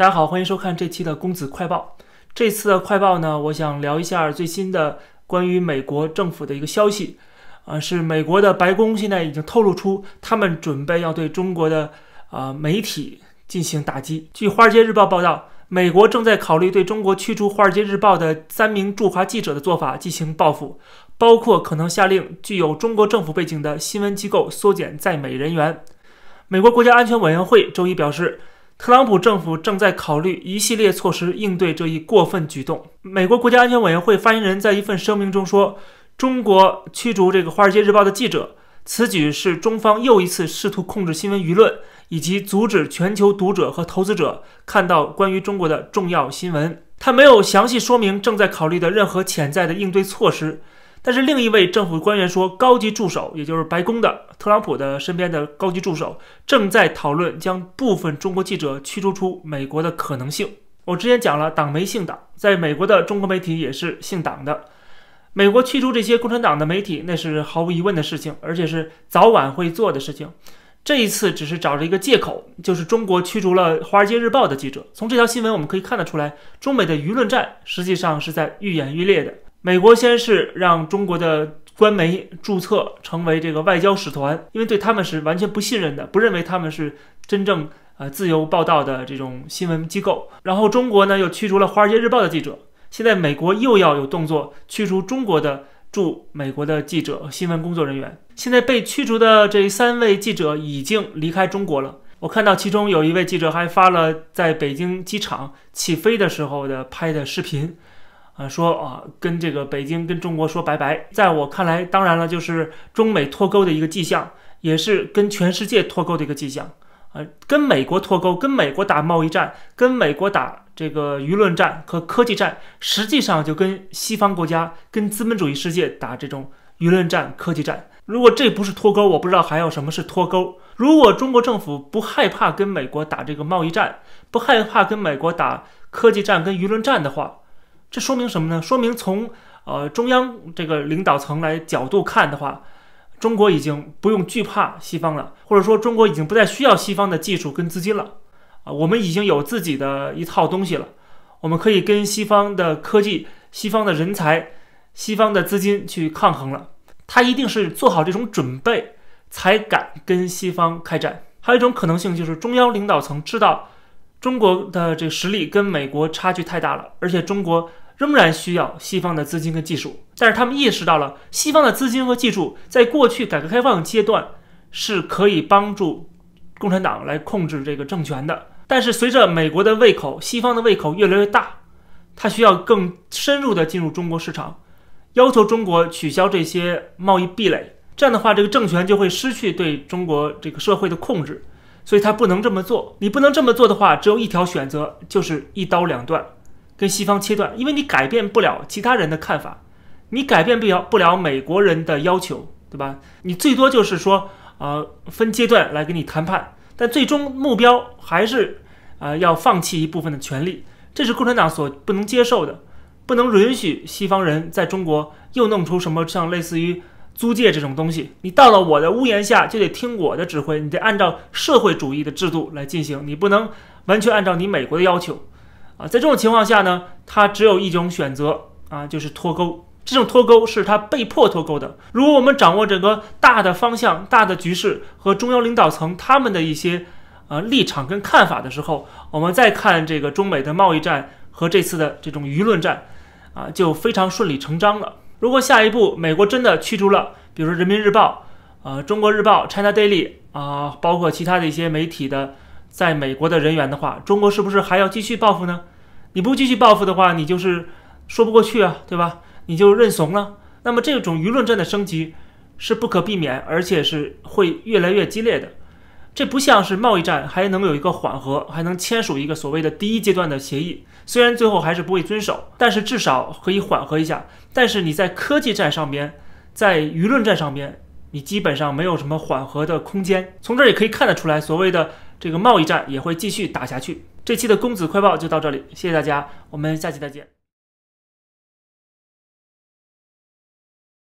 大家好，欢迎收看这期的《公子快报》。这次的快报呢，我想聊一下最新的关于美国政府的一个消息。啊，是美国的白宫现在已经透露出，他们准备要对中国的啊媒体进行打击。据《华尔街日报》报道，美国正在考虑对中国驱逐《华尔街日报》的三名驻华记者的做法进行报复，包括可能下令具有中国政府背景的新闻机构缩减在美人员。美国国家安全委员会周一表示。特朗普政府正在考虑一系列措施应对这一过分举动。美国国家安全委员会发言人，在一份声明中说：“中国驱逐这个《华尔街日报》的记者，此举是中方又一次试图控制新闻舆论，以及阻止全球读者和投资者看到关于中国的重要新闻。”他没有详细说明正在考虑的任何潜在的应对措施。但是，另一位政府官员说，高级助手，也就是白宫的特朗普的身边的高级助手，正在讨论将部分中国记者驱逐出美国的可能性。我之前讲了，党媒姓党，在美国的中国媒体也是姓党的。美国驱逐这些共产党的媒体，那是毫无疑问的事情，而且是早晚会做的事情。这一次只是找了一个借口，就是中国驱逐了《华尔街日报》的记者。从这条新闻我们可以看得出来，中美的舆论战实际上是在愈演愈烈的。美国先是让中国的官媒注册成为这个外交使团，因为对他们是完全不信任的，不认为他们是真正呃自由报道的这种新闻机构。然后中国呢又驱逐了《华尔街日报》的记者。现在美国又要有动作，驱逐中国的驻美国的记者、新闻工作人员。现在被驱逐的这三位记者已经离开中国了。我看到其中有一位记者还发了在北京机场起飞的时候的拍的视频。啊，说啊，跟这个北京跟中国说拜拜，在我看来，当然了，就是中美脱钩的一个迹象，也是跟全世界脱钩的一个迹象。啊，跟美国脱钩，跟美国打贸易战，跟美国打这个舆论战和科技战，实际上就跟西方国家、跟资本主义世界打这种舆论战、科技战。如果这不是脱钩，我不知道还有什么是脱钩。如果中国政府不害怕跟美国打这个贸易战，不害怕跟美国打科技战、跟舆论战的话，这说明什么呢？说明从呃中央这个领导层来角度看的话，中国已经不用惧怕西方了，或者说中国已经不再需要西方的技术跟资金了啊，我们已经有自己的一套东西了，我们可以跟西方的科技、西方的人才、西方的资金去抗衡了。他一定是做好这种准备才敢跟西方开战。还有一种可能性就是中央领导层知道。中国的这个实力跟美国差距太大了，而且中国仍然需要西方的资金跟技术，但是他们意识到了西方的资金和技术在过去改革开放阶段是可以帮助共产党来控制这个政权的，但是随着美国的胃口，西方的胃口越来越大，它需要更深入的进入中国市场，要求中国取消这些贸易壁垒，这样的话，这个政权就会失去对中国这个社会的控制。所以他不能这么做，你不能这么做的话，只有一条选择，就是一刀两断，跟西方切断，因为你改变不了其他人的看法，你改变不了不了美国人的要求，对吧？你最多就是说，呃，分阶段来跟你谈判，但最终目标还是，呃，要放弃一部分的权利，这是共产党所不能接受的，不能允许西方人在中国又弄出什么像类似于。租界这种东西，你到了我的屋檐下就得听我的指挥，你得按照社会主义的制度来进行，你不能完全按照你美国的要求啊。在这种情况下呢，他只有一种选择啊，就是脱钩。这种脱钩是他被迫脱钩的。如果我们掌握整个大的方向、大的局势和中央领导层他们的一些呃立场跟看法的时候，我们再看这个中美的贸易战和这次的这种舆论战，啊，就非常顺理成章了。如果下一步美国真的驱逐了，比如说《人民日报》、呃《中国日报》（China Daily） 啊，包括其他的一些媒体的在美国的人员的话，中国是不是还要继续报复呢？你不继续报复的话，你就是说不过去啊，对吧？你就认怂了。那么这种舆论战的升级是不可避免，而且是会越来越激烈的。这不像是贸易战还能有一个缓和，还能签署一个所谓的第一阶段的协议，虽然最后还是不会遵守，但是至少可以缓和一下。但是你在科技战上边，在舆论战上边，你基本上没有什么缓和的空间。从这也可以看得出来，所谓的这个贸易战也会继续打下去。这期的公子快报就到这里，谢谢大家，我们下期再见。